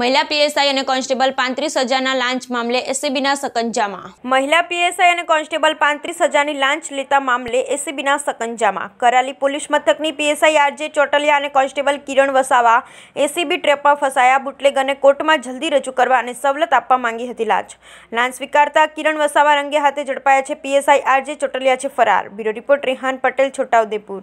મહિલા પીએસઆઈ અને કોન્સ્ટેબલ પાંત્રીસ હજારના લાંચ મામલે એસીબીના સકંજામાં મહિલા પીએસઆઈ અને કોન્સ્ટેબલ પાંત્રીસ હજારની લાંચ લેતા મામલે એસીબીના સકંજામાં કરાલી પોલીસ મથકની પીએસઆઈ આરજે ચોટલિયા અને કોન્સ્ટેબલ કિરણ વસાવા એસીબી ટ્રેપમાં ફસાયા બુટલેગ અને કોર્ટમાં જલ્દી રજૂ કરવા અને સવલત આપવા માંગી હતી લાંચ લાંચ સ્વીકારતા કિરણ વસાવા રંગે હાથે ઝડપાયા છે પીએસઆઈ આરજે ચોટલિયા છે ફરાર બ્યુરો રિપોર્ટ રેહાન પટેલ છોટાઉદેપુર